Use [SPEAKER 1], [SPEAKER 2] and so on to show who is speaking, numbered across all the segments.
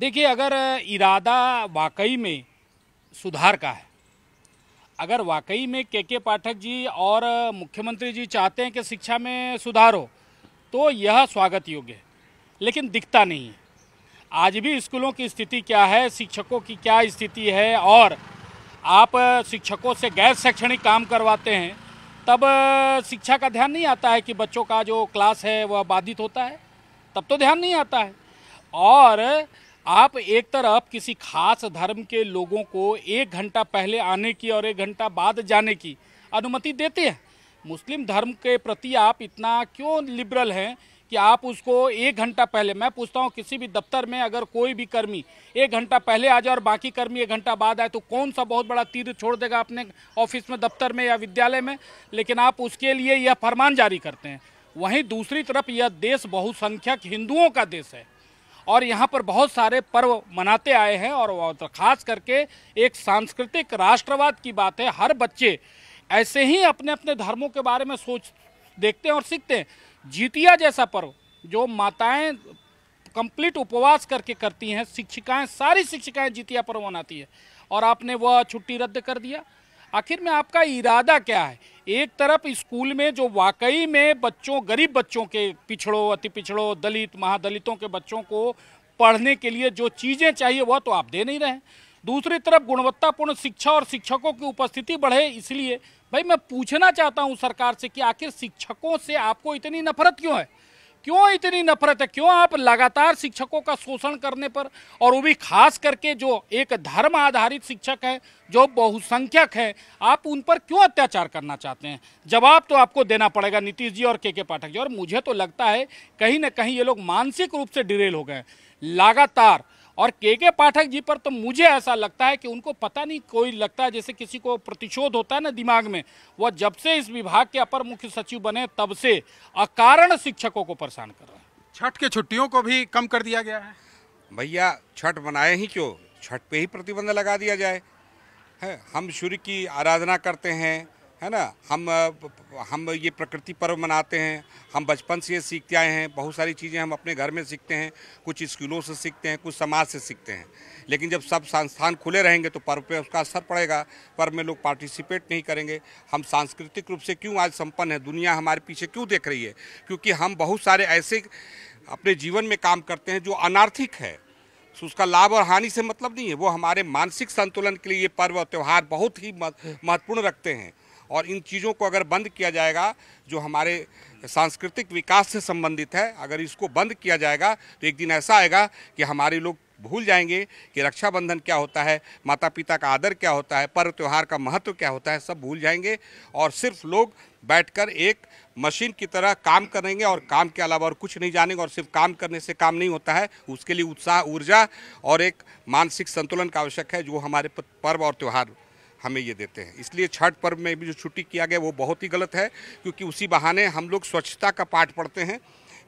[SPEAKER 1] देखिए अगर इरादा वाकई में सुधार का है अगर वाकई में के के पाठक जी और मुख्यमंत्री जी चाहते हैं कि शिक्षा में सुधार हो तो यह स्वागत योग्य है लेकिन दिखता नहीं है आज भी स्कूलों की स्थिति क्या है शिक्षकों की क्या स्थिति है और आप शिक्षकों से गैर शैक्षणिक काम करवाते हैं तब शिक्षा का ध्यान नहीं आता है कि बच्चों का जो क्लास है वह बाधित होता है तब तो ध्यान नहीं आता है और आप एक तरफ किसी खास धर्म के लोगों को एक घंटा पहले आने की और एक घंटा बाद जाने की अनुमति देते हैं मुस्लिम धर्म के प्रति आप इतना क्यों लिबरल हैं कि आप उसको एक घंटा पहले मैं पूछता हूँ किसी भी दफ्तर में अगर कोई भी कर्मी एक घंटा पहले आ जाए और बाकी कर्मी एक घंटा बाद आए तो कौन सा बहुत बड़ा तीर छोड़ देगा अपने ऑफिस में दफ्तर में या विद्यालय में लेकिन आप उसके लिए यह फरमान जारी करते हैं वहीं दूसरी तरफ यह देश बहुसंख्यक हिंदुओं का देश है और यहाँ पर बहुत सारे पर्व मनाते आए हैं और खास करके एक सांस्कृतिक राष्ट्रवाद की बात है हर बच्चे ऐसे ही अपने अपने धर्मों के बारे में सोच देखते हैं और सीखते हैं जीतिया जैसा पर्व जो माताएं कंप्लीट उपवास करके करती हैं शिक्षिकाएं सारी शिक्षिकाएं जीतिया पर्व मनाती है और आपने वह छुट्टी रद्द कर दिया आखिर में आपका इरादा क्या है एक तरफ स्कूल में जो वाकई में बच्चों गरीब बच्चों के पिछड़ों अति पिछड़ों दलित महादलितों के बच्चों को पढ़ने के लिए जो चीज़ें चाहिए वह तो आप दे नहीं रहे दूसरी तरफ गुणवत्तापूर्ण शिक्षा और शिक्षकों की उपस्थिति बढ़े इसलिए भाई मैं पूछना चाहता हूँ सरकार से कि आखिर शिक्षकों से आपको इतनी नफरत क्यों है क्यों इतनी नफरत है क्यों आप लगातार शिक्षकों का शोषण करने पर और वो भी खास करके जो एक धर्म आधारित शिक्षक है जो बहुसंख्यक है आप उन पर क्यों अत्याचार करना चाहते हैं जवाब तो आपको देना पड़ेगा नीतीश जी और के के पाठक जी और मुझे तो लगता है कहीं ना कहीं ये लोग मानसिक रूप से डिरेल हो गए लगातार और के के पाठक जी पर तो मुझे ऐसा लगता है कि उनको पता नहीं कोई लगता है जैसे किसी को प्रतिशोध होता है ना दिमाग में वह जब से इस विभाग के अपर मुख्य सचिव बने तब से अकारण शिक्षकों को परेशान कर रहे हैं छठ के छुट्टियों को भी कम कर दिया गया है
[SPEAKER 2] भैया छठ बनाए ही क्यों छठ पे ही प्रतिबंध लगा दिया जाए है हम सूर्य की आराधना करते हैं है ना हम हम ये प्रकृति पर्व मनाते हैं हम बचपन से ये सीखते आए हैं बहुत सारी चीज़ें हम अपने घर में सीखते हैं कुछ स्कूलों से सीखते हैं कुछ समाज से सीखते हैं लेकिन जब सब संस्थान खुले रहेंगे तो पर्व पे उसका असर पड़ेगा पर्व में लोग पार्टिसिपेट नहीं करेंगे हम सांस्कृतिक रूप से क्यों आज संपन्न है दुनिया हमारे पीछे क्यों देख रही है क्योंकि हम बहुत सारे ऐसे अपने जीवन में काम करते हैं जो अनार्थिक है तो उसका लाभ और हानि से मतलब नहीं है वो हमारे मानसिक संतुलन के लिए ये पर्व और त्यौहार बहुत ही महत्वपूर्ण रखते हैं और इन चीज़ों को अगर बंद किया जाएगा जो हमारे सांस्कृतिक विकास से संबंधित है अगर इसको बंद किया जाएगा तो एक दिन ऐसा आएगा कि हमारे लोग भूल जाएंगे कि रक्षाबंधन क्या होता है माता पिता का आदर क्या होता है पर्व त्यौहार का महत्व क्या होता है सब भूल जाएंगे और सिर्फ लोग बैठकर एक मशीन की तरह काम करेंगे और काम के अलावा और कुछ नहीं जानेंगे और सिर्फ काम करने से काम नहीं होता है उसके लिए उत्साह ऊर्जा और एक मानसिक संतुलन का आवश्यक है जो हमारे पर्व और त्यौहार हमें ये देते हैं इसलिए छठ पर्व में भी जो छुट्टी किया गया वो बहुत ही गलत है क्योंकि उसी बहाने हम लोग स्वच्छता का पाठ पढ़ते हैं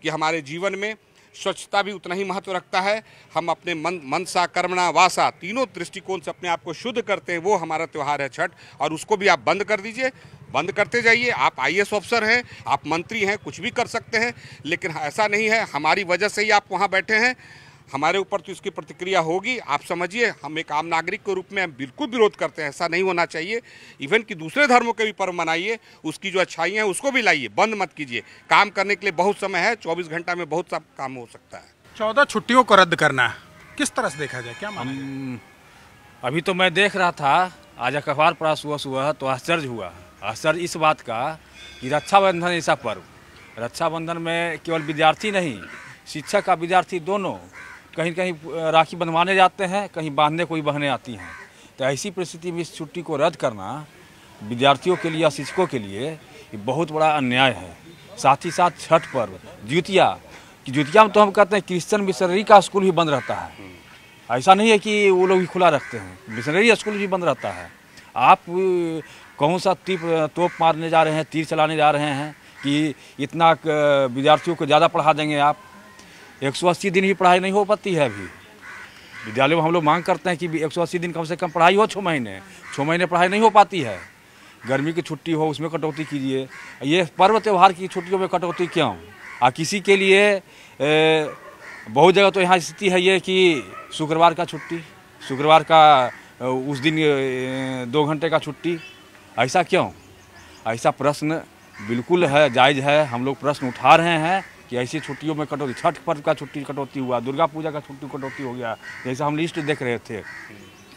[SPEAKER 2] कि हमारे जीवन में स्वच्छता भी उतना ही महत्व रखता है हम अपने मन मनसा कर्मणा वासा तीनों दृष्टिकोण से अपने आप को शुद्ध करते हैं वो हमारा त्यौहार है छठ और उसको भी आप बंद कर दीजिए बंद करते जाइए आप आई ऑफिसर हैं आप मंत्री हैं कुछ भी कर सकते हैं लेकिन ऐसा नहीं है हमारी वजह से ही आप वहाँ बैठे हैं हमारे ऊपर तो इसकी प्रतिक्रिया होगी आप समझिए हम एक आम नागरिक के रूप में हम बिल्कुल विरोध करते हैं ऐसा नहीं होना चाहिए इवन कि दूसरे धर्मों के भी पर्व मनाइए उसकी जो अच्छाई है उसको भी लाइए बंद मत कीजिए काम करने के लिए बहुत समय है चौबीस घंटा में बहुत सा काम हो सकता है
[SPEAKER 3] चौदह छुट्टियों को रद्द करना
[SPEAKER 4] किस तरह से देखा जाए क्या माना अभी तो मैं देख रहा था आज अखबार पड़ा सुबह सुबह तो आश्चर्य हुआ आश्चर्य इस बात का कि रक्षाबंधन ऐसा पर्व रक्षाबंधन में केवल विद्यार्थी नहीं शिक्षक का विद्यार्थी दोनों कहीं कहीं राखी बनवाने जाते हैं कहीं बांधने कोई बहने आती हैं तो ऐसी परिस्थिति में इस छुट्टी को रद्द करना विद्यार्थियों के लिए या शिक्षकों के लिए बहुत बड़ा अन्याय है साथ ही साथ छठ पर्व द्वितिया कि द्वितिया में तो हम कहते हैं क्रिश्चन मिशनरी का स्कूल भी बंद रहता है ऐसा नहीं है कि वो लोग भी खुला रखते हैं मिशनरी स्कूल भी बंद रहता है आप कौन सा तीप तोप मारने जा रहे हैं तीर चलाने जा रहे हैं कि इतना विद्यार्थियों को ज़्यादा पढ़ा देंगे आप अस्सी दिन ही पढ़ाई नहीं हो पाती है अभी विद्यालय में हम लोग मांग करते हैं कि एक सौ अस्सी दिन कम से कम पढ़ाई हो छः महीने छः महीने पढ़ाई नहीं हो पाती है गर्मी की छुट्टी हो उसमें कटौती कीजिए ये पर्व त्यौहार की छुट्टियों में कटौती क्यों और किसी के लिए ए, बहुत जगह तो यहाँ स्थिति है ये कि शुक्रवार का छुट्टी शुक्रवार का उस दिन दो घंटे का छुट्टी ऐसा क्यों ऐसा प्रश्न बिल्कुल है जायज़ है हम लोग प्रश्न उठा रहे हैं कि ऐसी छुट्टियों में कटौती छठ पर्व का छुट्टी कटौती हुआ दुर्गा पूजा का छुट्टी कटौती हो गया जैसे हम लिस्ट देख रहे थे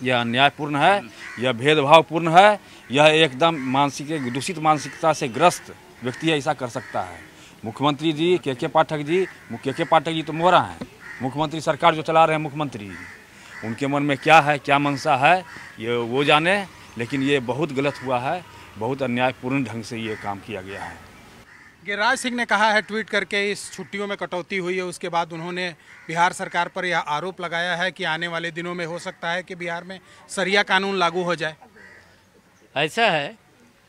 [SPEAKER 4] यह अन्यायपूर्ण है यह भेदभावपूर्ण है यह एकदम मानसिक दूषित मानसिकता से ग्रस्त व्यक्ति ऐसा कर सकता है मुख्यमंत्री जी के के पाठक जी के के पाठक जी तो मोहरा हैं मुख्यमंत्री सरकार जो चला रहे हैं मुख्यमंत्री जी उनके मन में क्या है क्या मनसा है ये वो जाने लेकिन ये बहुत गलत हुआ है बहुत अन्यायपूर्ण ढंग से ये काम किया गया है
[SPEAKER 3] गिरिराज सिंह ने कहा है ट्वीट करके इस छुट्टियों में कटौती हुई है उसके बाद उन्होंने बिहार सरकार पर यह आरोप लगाया है कि आने वाले दिनों में हो सकता है कि बिहार में सरिया कानून लागू हो जाए
[SPEAKER 5] ऐसा है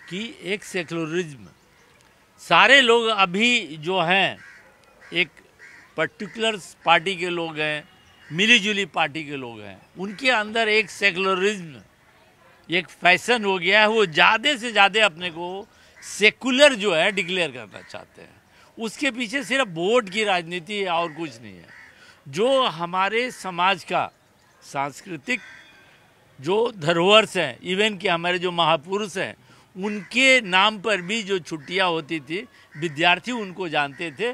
[SPEAKER 5] कि एक सेकुलरिज्म सारे लोग अभी जो हैं एक पर्टिकुलर पार्टी के लोग हैं मिलीजुली पार्टी के लोग हैं उनके अंदर एक सेकुलरिज्म एक फैशन हो गया है वो ज़्यादा से ज़्यादा अपने को सेकुलर जो है डिक्लेयर करना चाहते हैं उसके पीछे सिर्फ वोट की राजनीति है और कुछ नहीं है जो हमारे समाज का सांस्कृतिक जो धरोहर्स हैं इवन कि हमारे जो महापुरुष हैं उनके नाम पर भी जो छुट्टियां होती थी विद्यार्थी उनको जानते थे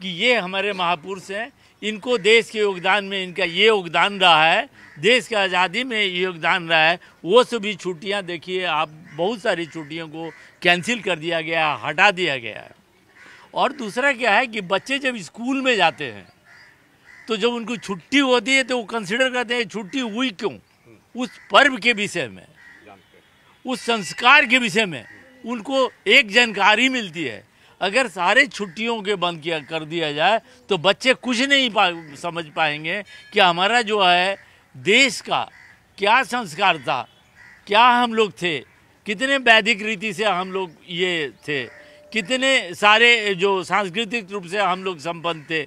[SPEAKER 5] कि ये हमारे महापुरुष हैं इनको देश के योगदान में इनका ये योगदान रहा है देश की आज़ादी में योगदान रहा है वो सभी छुट्टियां देखिए आप बहुत सारी छुट्टियों को कैंसिल कर दिया गया हटा दिया गया है और दूसरा क्या है कि बच्चे जब स्कूल में जाते हैं तो जब उनको छुट्टी होती है तो वो कंसिडर करते हैं छुट्टी हुई क्यों उस पर्व के विषय में उस संस्कार के विषय में उनको एक जानकारी मिलती है अगर सारे छुट्टियों के बंद किया कर दिया जाए तो बच्चे कुछ नहीं पा समझ पाएंगे कि हमारा जो है देश का क्या संस्कार था क्या हम लोग थे कितने वैदिक रीति से हम लोग ये थे कितने सारे जो सांस्कृतिक रूप से हम लोग संपन्न थे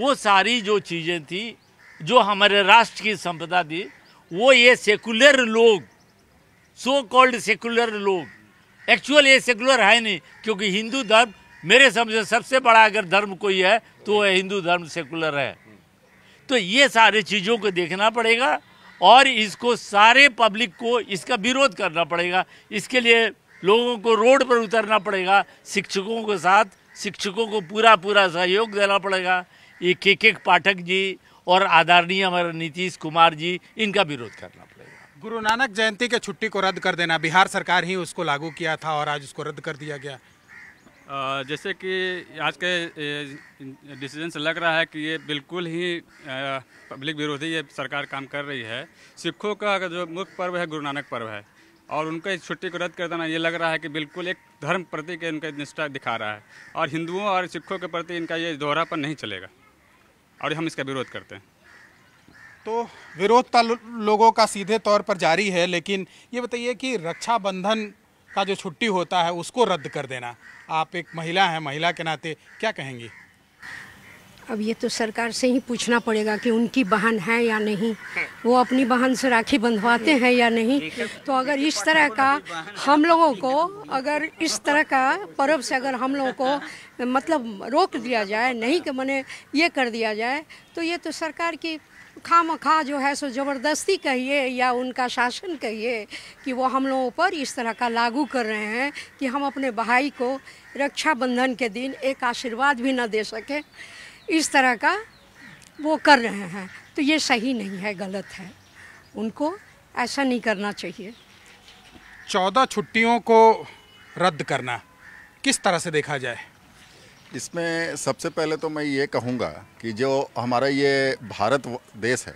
[SPEAKER 5] वो सारी जो चीज़ें थी जो हमारे राष्ट्र की संपदा थी वो ये सेकुलर लोग सो कॉल्ड सेकुलर लोग एक्चुअल ये सेकुलर है नहीं क्योंकि हिंदू धर्म मेरे समझ सबसे बड़ा अगर धर्म कोई है तो वह हिंदू धर्म सेकुलर है तो ये सारी चीज़ों को देखना पड़ेगा और इसको सारे पब्लिक को इसका विरोध करना पड़ेगा इसके लिए लोगों को रोड पर उतरना पड़ेगा शिक्षकों के साथ शिक्षकों को पूरा पूरा सहयोग देना पड़ेगा ये के के पाठक जी और आदरणीय हमारे नीतीश कुमार जी इनका विरोध करना पड़ेगा गुरु नानक जयंती के छुट्टी को रद्द कर देना बिहार
[SPEAKER 3] सरकार ही उसको लागू किया था और आज उसको रद्द कर दिया गया
[SPEAKER 2] जैसे कि आज के डिसीजन से लग रहा है कि ये बिल्कुल ही पब्लिक विरोधी ये सरकार काम कर रही है सिखों का जो मुख्य पर्व है गुरु नानक पर्व है और उनका इस छुट्टी को रद्द कर देना ये लग रहा है कि बिल्कुल एक धर्म प्रति के इनका निष्ठा दिखा रहा है और हिंदुओं और सिखों के प्रति इनका ये दोहरापन नहीं चलेगा और हम इसका विरोध करते हैं
[SPEAKER 3] तो विरोध तो लोगों का सीधे तौर पर जारी है लेकिन ये बताइए कि रक्षाबंधन का जो छुट्टी होता है उसको रद्द कर देना आप एक महिला हैं महिला के नाते क्या कहेंगी
[SPEAKER 6] अब ये तो सरकार से ही पूछना पड़ेगा कि उनकी बहन है या नहीं वो अपनी बहन से राखी बंधवाते हैं या नहीं तो अगर इस तरह का हम लोगों को अगर इस तरह का पर्व से अगर हम लोगों को मतलब रोक दिया जाए नहीं कि मैंने ये कर दिया जाए तो ये तो सरकार की खाम खा जो है सो ज़बरदस्ती कहिए या उनका शासन कहिए कि वो हम लोगों पर इस तरह का लागू कर रहे हैं कि हम अपने भाई को रक्षाबंधन के दिन एक आशीर्वाद भी ना दे सकें इस तरह का वो कर रहे हैं तो ये सही नहीं है गलत है उनको ऐसा नहीं करना चाहिए
[SPEAKER 3] चौदह छुट्टियों को रद्द करना किस तरह से देखा जाए
[SPEAKER 7] इसमें सबसे पहले तो मैं ये कहूँगा कि जो हमारा ये भारत देश है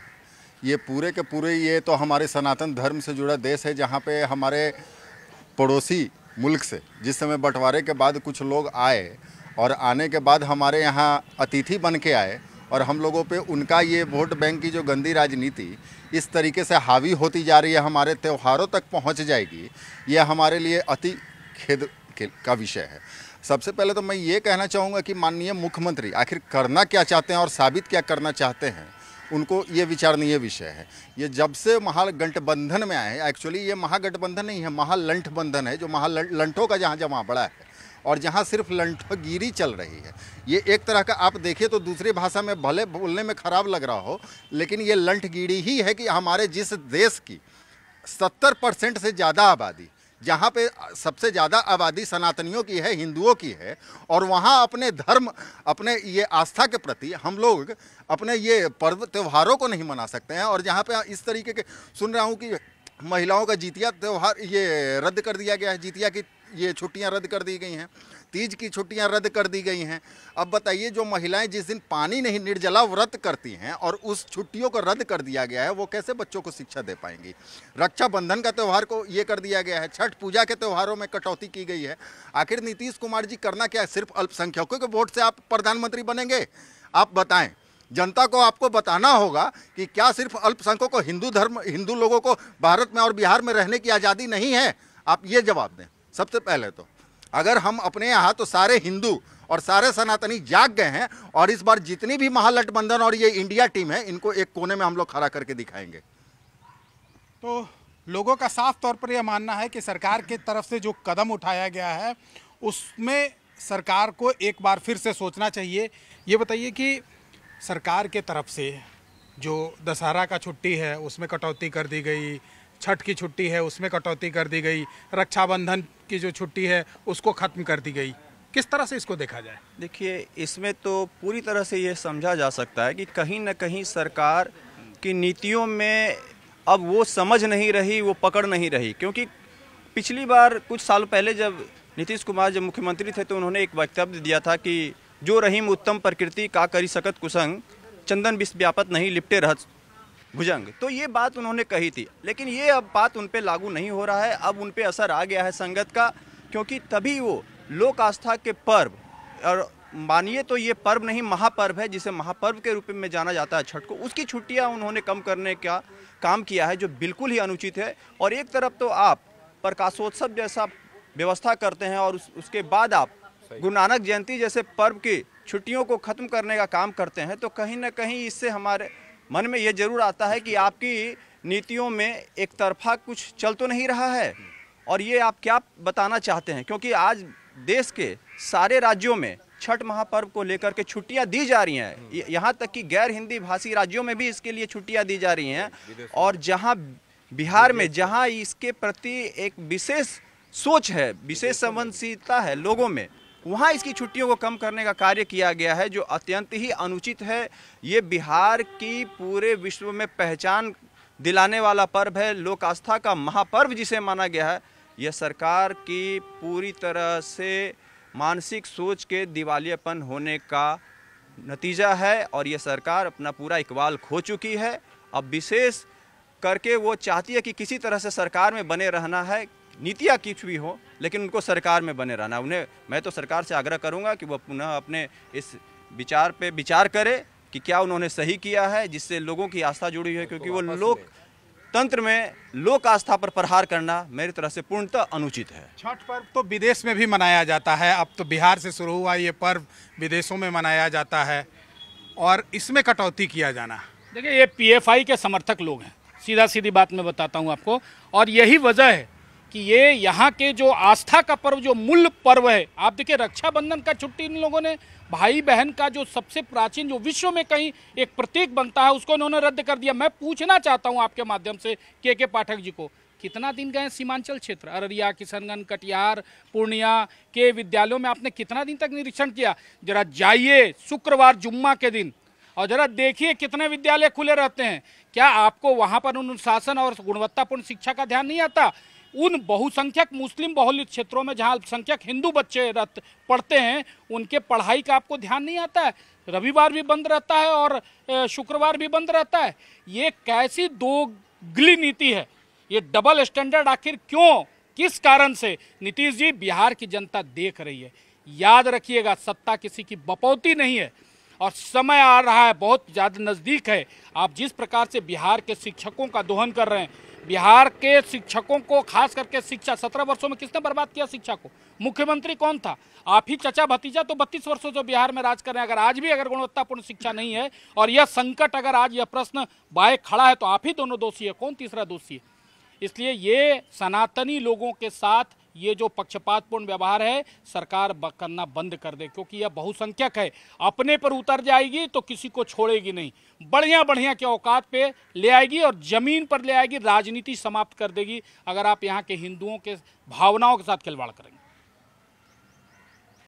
[SPEAKER 7] ये पूरे के पूरे ये तो हमारे सनातन धर्म से जुड़ा देश है जहाँ पे हमारे पड़ोसी मुल्क से जिस समय बंटवारे के बाद कुछ लोग आए और आने के बाद हमारे यहाँ अतिथि बन के आए और हम लोगों पे उनका ये वोट बैंक की जो गंदी राजनीति इस तरीके से हावी होती जा रही है हमारे त्यौहारों तक पहुँच जाएगी यह हमारे लिए अति खेद का विषय है सबसे पहले तो मैं ये कहना चाहूँगा कि माननीय मुख्यमंत्री आखिर करना क्या चाहते हैं और साबित क्या करना चाहते हैं उनको ये विचारणीय विषय है ये जब से महागठबंधन में आए हैं एक्चुअली ये महागठबंधन नहीं है महालंठबंधन है जो महालंठों का जहाँ जमा बड़ा है और जहाँ सिर्फ लंठगिरी चल रही है ये एक तरह का आप देखिए तो दूसरी भाषा में भले बोलने में ख़राब लग रहा हो लेकिन ये लंठगिरी ही है कि हमारे जिस देश की सत्तर परसेंट से ज़्यादा आबादी जहाँ पे सबसे ज़्यादा आबादी सनातनियों की है हिंदुओं की है और वहाँ अपने धर्म अपने ये आस्था के प्रति हम लोग अपने ये पर्व त्योहारों को नहीं मना सकते हैं और जहाँ पे इस तरीके के सुन रहा हूँ कि महिलाओं का जीतिया त्यौहार ये रद्द कर दिया गया है जीतिया की ये छुट्टियां रद्द कर दी गई हैं तीज की छुट्टियां रद्द कर दी गई हैं अब बताइए जो महिलाएं जिस दिन पानी नहीं निर्जला व्रत करती हैं और उस छुट्टियों को रद्द कर दिया गया है वो कैसे बच्चों को शिक्षा दे पाएंगी रक्षाबंधन का त्यौहार को ये कर दिया गया है छठ पूजा के त्यौहारों में कटौती की गई है आखिर नीतीश कुमार जी करना क्या है सिर्फ अल्पसंख्यकों के वोट से आप प्रधानमंत्री बनेंगे आप बताएं जनता को आपको बताना होगा कि क्या सिर्फ अल्पसंख्यकों को हिंदू धर्म हिंदू लोगों को भारत में और बिहार में रहने की आज़ादी नहीं है आप ये जवाब दें सबसे पहले तो अगर हम अपने यहाँ तो सारे हिंदू और सारे सनातनी जाग गए हैं और इस बार जितनी भी महागठबंधन और ये इंडिया टीम है इनको एक कोने में हम लोग खड़ा करके दिखाएंगे
[SPEAKER 3] तो लोगों का साफ तौर पर यह मानना है कि सरकार के तरफ से जो कदम उठाया गया है उसमें सरकार को एक बार फिर से सोचना चाहिए ये बताइए कि सरकार के तरफ से जो दशहरा का छुट्टी है उसमें कटौती कर दी गई छठ की छुट्टी है उसमें कटौती कर दी गई रक्षाबंधन की जो छुट्टी है उसको ख़त्म कर दी गई किस तरह से इसको देखा जाए
[SPEAKER 6] देखिए इसमें तो पूरी तरह से ये समझा जा सकता है कि कहीं ना कहीं सरकार की नीतियों में अब वो समझ नहीं रही वो पकड़ नहीं रही क्योंकि पिछली बार कुछ साल पहले जब नीतीश कुमार जब मुख्यमंत्री थे तो उन्होंने एक वक्तव्य दिया था कि जो रहीम उत्तम प्रकृति का करी सकत कुसंग चंदन विश्व व्यापत नहीं लिपटे रह भुजंग तो ये बात उन्होंने कही थी लेकिन ये अब बात उन पर लागू नहीं हो रहा है अब उन पर असर आ गया है संगत का क्योंकि तभी वो लोक आस्था के पर्व और मानिए तो ये पर्व नहीं महापर्व है जिसे महापर्व के रूप में जाना जाता है छठ को उसकी छुट्टियां उन्होंने कम करने का काम किया है जो बिल्कुल ही अनुचित है और एक तरफ तो आप प्रकाशोत्सव जैसा व्यवस्था करते हैं और उस, उसके बाद आप गुरु नानक जयंती जैसे पर्व की छुट्टियों को ख़त्म करने का काम करते हैं तो कहीं ना कहीं इससे हमारे मन में ये जरूर आता है कि आपकी नीतियों में एक तरफा कुछ चल तो नहीं रहा है और ये आप क्या बताना चाहते हैं क्योंकि आज देश के सारे राज्यों में छठ महापर्व को लेकर के छुट्टियां दी जा रही हैं हम्म। यहाँ तक कि गैर हिंदी भाषी राज्यों में भी इसके लिए छुट्टियां दी जा रही हैं और जहाँ बिहार में जहाँ इसके प्रति एक विशेष सोच है विशेष संवेदनशीलता है लोगों में वहाँ इसकी छुट्टियों को कम करने का कार्य किया गया है जो अत्यंत ही अनुचित है ये बिहार की पूरे विश्व में पहचान दिलाने वाला पर्व है लोक आस्था का महापर्व जिसे माना गया है यह सरकार की पूरी तरह से मानसिक सोच के दिवालियापन होने का नतीजा है और यह सरकार अपना पूरा इकबाल खो चुकी है अब विशेष करके वो चाहती है कि किसी तरह से सरकार में बने रहना है नीतियाँ कुछ भी हो लेकिन उनको सरकार में बने रहना उन्हें मैं तो सरकार से आग्रह करूँगा कि वह पुनः अपने इस विचार पे विचार करे कि क्या उन्होंने सही किया है जिससे लोगों की आस्था जुड़ी हुई है क्योंकि वो लोक तंत्र में लोक आस्था पर प्रहार करना मेरी तरह से पूर्णतः अनुचित है छठ पर्व तो विदेश में भी मनाया
[SPEAKER 3] जाता है अब तो बिहार से शुरू हुआ ये पर्व विदेशों में मनाया जाता है और इसमें कटौती किया जाना देखिए ये पीएफआई के
[SPEAKER 1] समर्थक लोग हैं सीधा सीधी बात मैं बताता हूँ आपको और यही वजह है कि ये यहाँ के जो आस्था का पर्व जो मूल पर्व है आप देखिए रक्षाबंधन का छुट्टी इन लोगों ने भाई बहन का जो सबसे प्राचीन जो विश्व में कहीं एक प्रतीक बनता है उसको इन्होंने रद्द कर दिया मैं पूछना चाहता हूँ आपके माध्यम से के के पाठक जी को कितना दिन गए सीमांचल क्षेत्र अररिया किशनगंज कटिहार पूर्णिया के विद्यालयों में आपने कितना दिन तक निरीक्षण किया जरा जाइए शुक्रवार जुम्मा के दिन और जरा देखिए कितने विद्यालय खुले रहते हैं क्या आपको वहाँ पर अनुशासन और गुणवत्तापूर्ण शिक्षा का ध्यान नहीं आता उन बहुसंख्यक मुस्लिम बहुल क्षेत्रों में जहाँ अल्पसंख्यक हिंदू बच्चे रहते पढ़ते हैं उनके पढ़ाई का आपको ध्यान नहीं आता है रविवार भी बंद रहता है और शुक्रवार भी बंद रहता है ये कैसी दो गली नीति है ये डबल स्टैंडर्ड आखिर क्यों किस कारण से नीतीश जी बिहार की जनता देख रही है याद रखिएगा सत्ता किसी की बपौती नहीं है और समय आ रहा है बहुत ज़्यादा नज़दीक है आप जिस प्रकार से बिहार के शिक्षकों का दोहन कर रहे हैं बिहार के शिक्षकों को खास करके शिक्षा सत्रह वर्षों में किसने बर्बाद किया शिक्षा को मुख्यमंत्री कौन था आप ही चचा भतीजा तो बत्तीस वर्षों जो बिहार में राज कर रहे हैं अगर आज भी अगर गुणवत्तापूर्ण शिक्षा नहीं है और यह संकट अगर आज यह प्रश्न बाय खड़ा है तो आप ही दोनों दोषी है कौन तीसरा दोषी है इसलिए ये सनातनी लोगों के साथ ये जो पक्षपातपूर्ण व्यवहार है सरकार करना बंद कर दे क्योंकि यह बहुसंख्यक है अपने पर उतर जाएगी तो किसी को छोड़ेगी नहीं बढ़िया बढ़िया के औकात पे ले आएगी और ज़मीन पर ले आएगी राजनीति समाप्त कर देगी अगर आप यहाँ के हिंदुओं के भावनाओं के साथ खिलवाड़ करेंगे